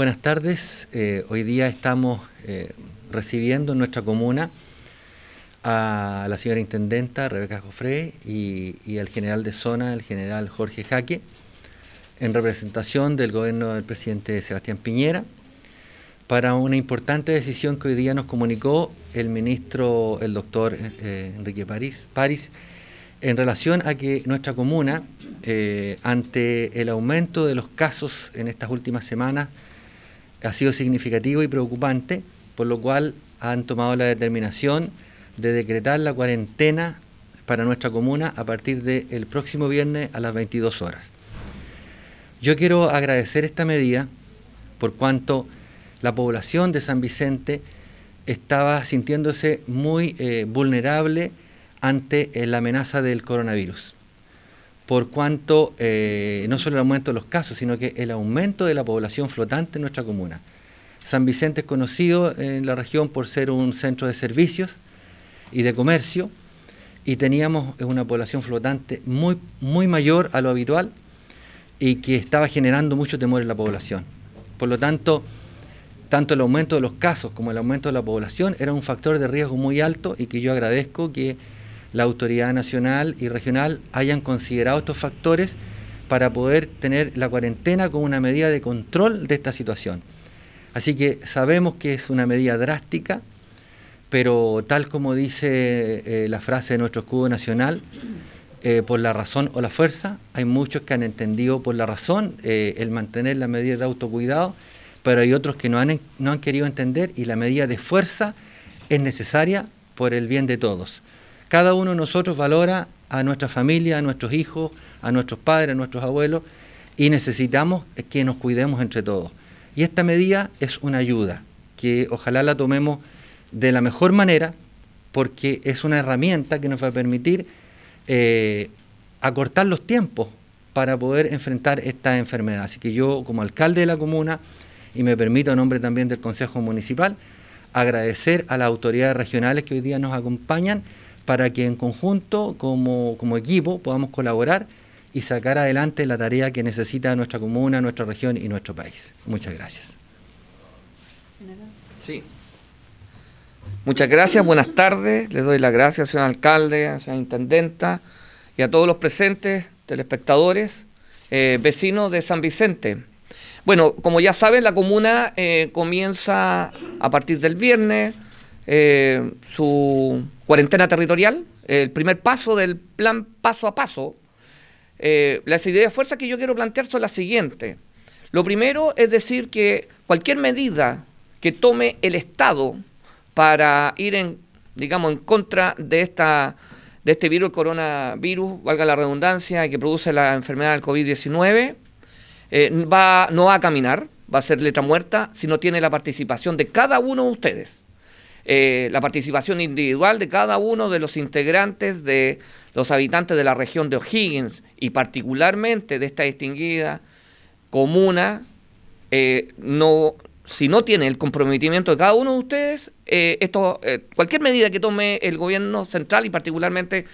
Buenas tardes. Eh, hoy día estamos eh, recibiendo en nuestra comuna a la señora intendenta Rebeca Jofré, y, al general de zona, el general Jorge Jaque, en representación del gobierno del presidente Sebastián Piñera, para una importante decisión que hoy día nos comunicó el ministro, el doctor eh, Enrique París, París, en relación a que nuestra comuna, ante el aumento de los casos en estas últimas semanas, ha sido significativo y preocupante, por lo cual han tomado la determinación de decretar la cuarentena para nuestra comuna a partir del el próximo viernes a las 22 horas. Yo quiero agradecer esta medida por cuanto la población de San Vicente estaba sintiéndose muy eh, vulnerable ante eh, la amenaza del coronavirus por cuanto eh, no solo el aumento de los casos, sino que el aumento de la población flotante en nuestra comuna. San Vicente es conocido en la región por ser un centro de servicios y de comercio, y teníamos una población flotante muy, muy mayor a lo habitual y que estaba generando mucho temor en la población. Por lo tanto, tanto el aumento de los casos como el aumento de la población era un factor de riesgo muy alto y que yo agradezco que la autoridad nacional y regional hayan considerado estos factores para poder tener la cuarentena como una medida de control de esta situación. Así que sabemos que es una medida drástica, pero tal como dice eh, la frase de nuestro escudo nacional, eh, por la razón o la fuerza, hay muchos que han entendido por la razón eh, el mantener la medida de autocuidado, pero hay otros que no han querido entender y la medida de fuerza es necesaria por el bien de todos. Cada uno de nosotros valora a nuestra familia, a nuestros hijos, a nuestros padres, a nuestros abuelos, y necesitamos que nos cuidemos entre todos. Y esta medida es una ayuda, que ojalá la tomemos de la mejor manera, porque es una herramienta que nos va a permitir eh, acortar los tiempos para poder enfrentar esta enfermedad. Así que yo, como alcalde de la comuna, y me permito, a nombre también del Consejo Municipal, agradecer a las autoridades regionales que hoy día nos acompañan para que en conjunto, como, equipo, podamos colaborar y sacar adelante la tarea que necesita nuestra comuna, nuestra región y nuestro país. Muchas gracias. Sí. Muchas gracias, buenas tardes. Les doy las gracias, señor alcalde, señora intendenta y a todos los presentes, telespectadores, eh, vecinos de San Vicente. Bueno, como ya saben, la comuna eh, comienza a partir del viernes eh, su cuarentena territorial, el primer paso del plan paso a paso, eh, las ideas de fuerza que yo quiero plantear son las siguientes. Lo primero es decir que cualquier medida que tome el Estado para ir en, digamos, en contra de esta de este virus, coronavirus, valga la redundancia, que produce la enfermedad del COVID-19, eh, va, no va a caminar, va a ser letra muerta si no tiene la participación de cada uno de ustedes. Eh, la participación individual de cada uno de los integrantes de los habitantes de la región de O'Higgins y particularmente de esta distinguida comuna, eh, no, si no tiene el comprometimiento de cada uno de ustedes, eh, esto, cualquier medida que tome el gobierno central y particularmente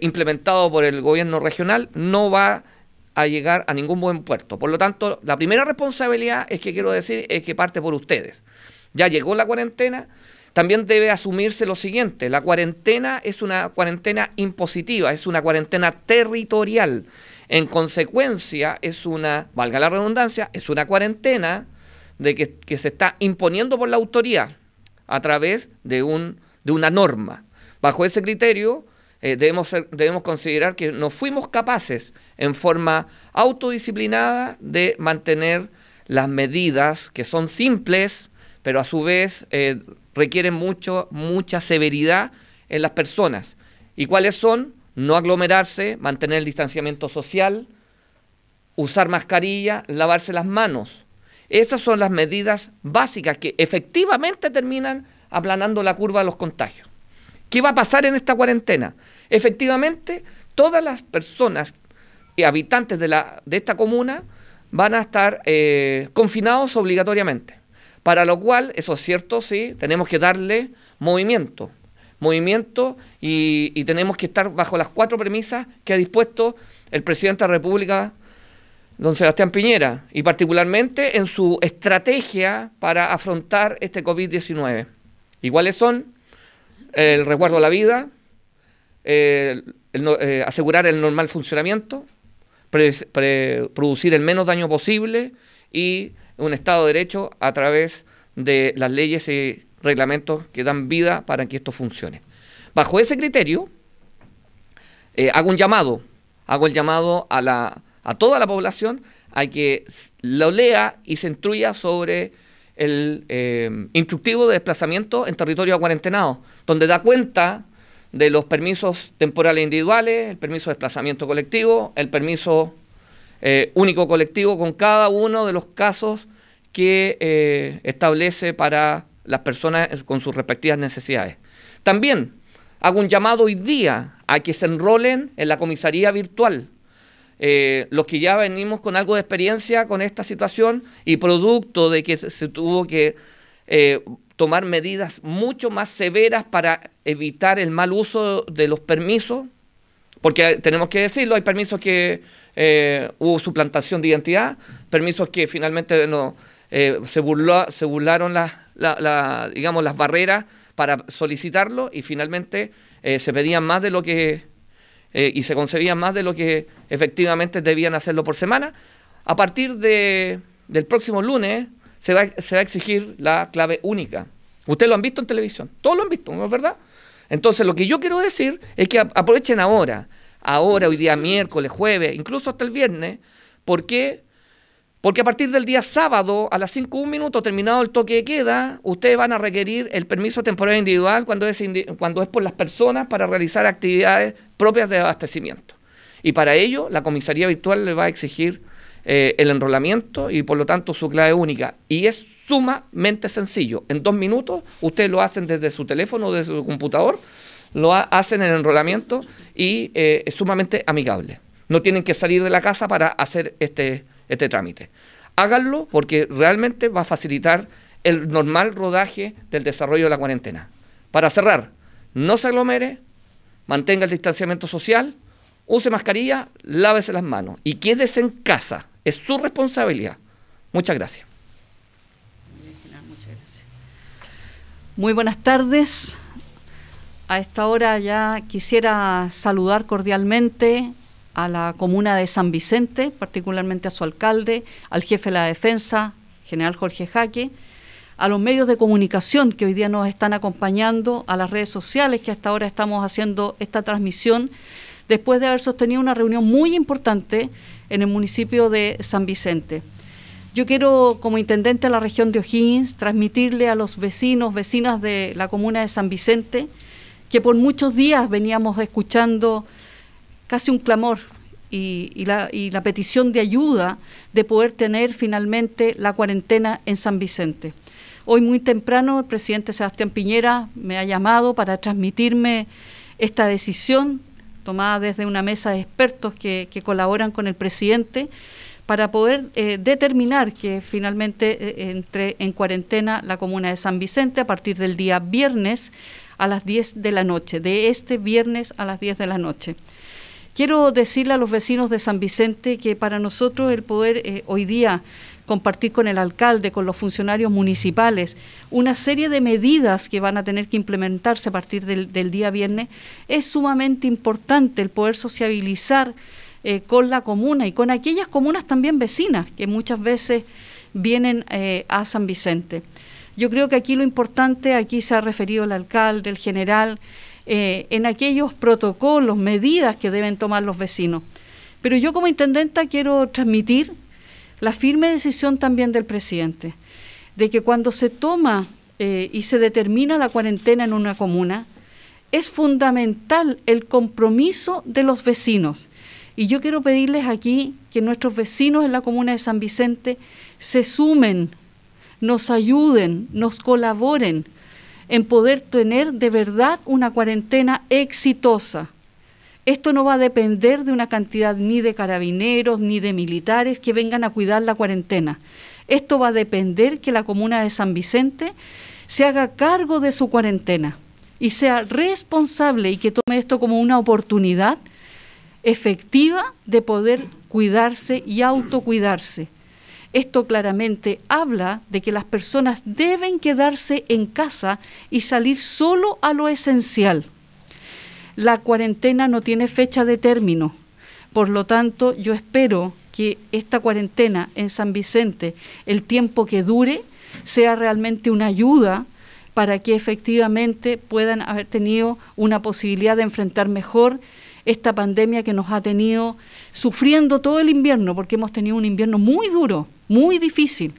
implementado por el gobierno regional no va a llegar a ningún buen puerto. Por lo tanto, la primera responsabilidad es que quiero decir es que parte por ustedes ya llegó la cuarentena, también debe asumirse lo siguiente, la cuarentena es una cuarentena impositiva, es una cuarentena territorial. En consecuencia, es una, valga la redundancia, es una cuarentena de que, se está imponiendo por la autoridad a través de, un, de una norma. Bajo ese criterio, eh, debemos, debemos considerar que no fuimos capaces en forma autodisciplinada de mantener las medidas que son simples, pero a su vez eh, requieren mucho, mucha severidad en las personas. ¿Y cuáles son? No aglomerarse, mantener el distanciamiento social, usar mascarilla, lavarse las manos. Esas son las medidas básicas que efectivamente terminan aplanando la curva de los contagios. ¿Qué va a pasar en esta cuarentena? Efectivamente, todas las personas y habitantes de, de esta comuna van a estar eh, confinados obligatoriamente. Para lo cual, eso es cierto, sí, tenemos que darle movimiento. Movimiento y, tenemos que estar bajo las cuatro premisas que ha dispuesto el presidente de la República, don Sebastián Piñera, y particularmente en su estrategia para afrontar este COVID-19. ¿Y cuáles son? El resguardo a la vida, eh, asegurar el normal funcionamiento, producir el menos daño posible y un Estado de Derecho a través de las leyes y reglamentos que dan vida para que esto funcione. Bajo ese criterio, eh, hago un llamado, hago el llamado a, la, a toda la población a que lo lea y se instruya sobre el eh, instructivo de desplazamiento en territorio acuarentenado, donde da cuenta de los permisos temporales individuales, el permiso de desplazamiento colectivo, el permiso eh, único colectivo con cada uno de los casos que eh, establece para las personas con sus respectivas necesidades. También hago un llamado hoy día a que se enrolen en la comisaría virtual. Eh, los que ya venimos con algo de experiencia con esta situación y producto de que se tuvo que tomar medidas mucho más severas para evitar el mal uso de los permisos, porque tenemos que decirlo, hay permisos que eh, hubo suplantación de identidad, permisos que finalmente eh, se, burló, se burlaron las, digamos, las barreras para solicitarlo y finalmente eh, se pedían más de lo que y se concebían más de lo que efectivamente debían hacerlo por semana. A partir del próximo lunes se va, se va a exigir la clave única. Ustedes lo han visto en televisión, todos lo han visto, ¿no es verdad? Entonces, lo que yo quiero decir es que aprovechen ahora, ahora, hoy día miércoles, jueves, incluso hasta el viernes. ¿Por Porque a partir del día sábado, a las 5 un minuto, terminado el toque de queda, ustedes van a requerir el permiso temporal individual cuando es, cuando es por las personas para realizar actividades propias de abastecimiento. Y para ello, la comisaría virtual le va a exigir eh, el enrolamiento y por lo tanto su clave única. Y es sumamente sencillo. En dos minutos, ustedes lo hacen desde su teléfono o desde su computador, lo hacen en enrolamiento y eh, es sumamente amigable. No tienen que salir de la casa para hacer este, este trámite. Háganlo porque realmente va a facilitar el normal rodaje del desarrollo de la cuarentena. Para cerrar, no se aglomere, mantenga el distanciamiento social, use mascarilla, lávese las manos y quédese en casa. Es su responsabilidad. Muchas gracias. Muy buenas tardes. A esta hora ya quisiera saludar cordialmente a la comuna de San Vicente, particularmente a su alcalde, al jefe de la defensa, general Jorge Jaque, a los medios de comunicación que hoy día nos están acompañando, a las redes sociales que hasta ahora estamos haciendo esta transmisión, después de haber sostenido una reunión muy importante en el municipio de San Vicente. Yo quiero, como intendente de la región de O'Higgins, transmitirle a los vecinos, vecinas de la comuna de San Vicente, que por muchos días veníamos escuchando casi un clamor y, la, petición de ayuda de poder tener finalmente la cuarentena en San Vicente. Hoy muy temprano el presidente Sebastián Piñera me ha llamado para transmitirme esta decisión tomada desde una mesa de expertos que colaboran con el presidente para poder eh, determinar que finalmente eh, entre en cuarentena la comuna de San Vicente a partir del día viernes a las 10 de la noche, de este viernes a las 10 de la noche. Quiero decirle a los vecinos de San Vicente que para nosotros el poder eh, hoy día compartir con el alcalde, con los funcionarios municipales, una serie de medidas que van a tener que implementarse a partir del día viernes, es sumamente importante el poder sociabilizar eh, con la comuna y con aquellas comunas también vecinas que muchas veces vienen eh, a San Vicente. Yo creo que aquí lo importante, aquí se ha referido el alcalde, el general, eh, en aquellos protocolos, medidas que deben tomar los vecinos. Pero yo como intendenta quiero transmitir la firme decisión también del presidente, de que cuando se toma y se determina la cuarentena en una comuna, es fundamental el compromiso de los vecinos y yo quiero pedirles aquí que nuestros vecinos en la comuna de San Vicente se sumen, nos ayuden, nos colaboren en poder tener de verdad una cuarentena exitosa. Esto no va a depender de una cantidad ni de carabineros ni de militares que vengan a cuidar la cuarentena. Esto va a depender que la comuna de San Vicente se haga cargo de su cuarentena y sea responsable y que tome esto como una oportunidad efectiva de poder cuidarse y autocuidarse. Esto claramente habla de que las personas deben quedarse en casa y salir solo a lo esencial. La cuarentena no tiene fecha de término. Por lo tanto, yo espero que esta cuarentena en San Vicente, el tiempo que dure, sea realmente una ayuda para que efectivamente puedan haber tenido una posibilidad de enfrentar mejor esta pandemia que nos ha tenido sufriendo todo el invierno, porque hemos tenido un invierno muy duro, muy difícil.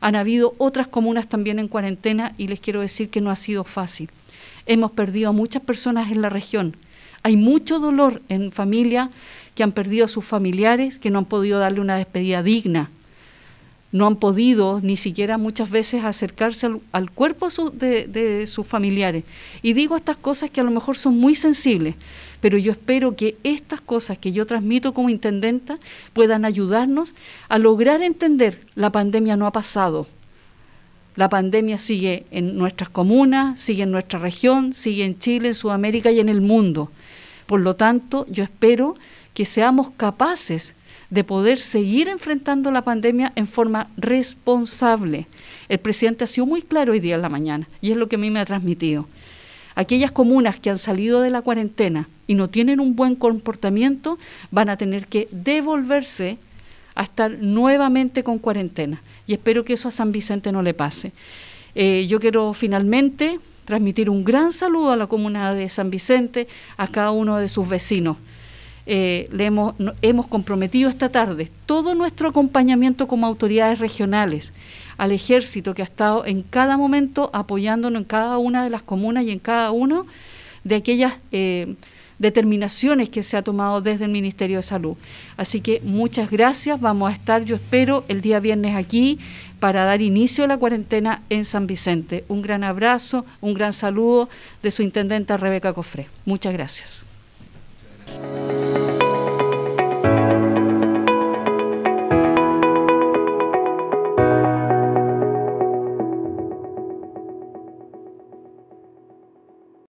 Han habido otras comunas también en cuarentena y les quiero decir que no ha sido fácil. Hemos perdido a muchas personas en la región. Hay mucho dolor en familias que han perdido a sus familiares, que no han podido darle una despedida digna no han podido ni siquiera muchas veces acercarse al, cuerpo de, de, sus familiares. Y digo estas cosas que a lo mejor son muy sensibles, pero yo espero que estas cosas que yo transmito como intendenta puedan ayudarnos a lograr entender la pandemia no ha pasado. La pandemia sigue en nuestras comunas, sigue en nuestra región, sigue en Chile, en Sudamérica y en el mundo. Por lo tanto, yo espero que seamos capaces de poder seguir enfrentando la pandemia en forma responsable. El presidente ha sido muy claro hoy día en la mañana y es lo que a mí me ha transmitido. Aquellas comunas que han salido de la cuarentena y no tienen un buen comportamiento van a tener que devolverse a estar nuevamente con cuarentena. Y espero que eso a San Vicente no le pase. Eh, yo quiero finalmente transmitir un gran saludo a la comunidad de San Vicente, a cada uno de sus vecinos. Eh, le hemos, hemos comprometido esta tarde todo nuestro acompañamiento como autoridades regionales, al ejército que ha estado en cada momento apoyándonos en cada una de las comunas y en cada uno de aquellas eh, determinaciones que se ha tomado desde el Ministerio de Salud. Así que muchas gracias, vamos a estar, yo espero, el día viernes aquí para dar inicio a la cuarentena en San Vicente. Un gran abrazo, un gran saludo de su intendenta Rebeca Cofré. Muchas gracias.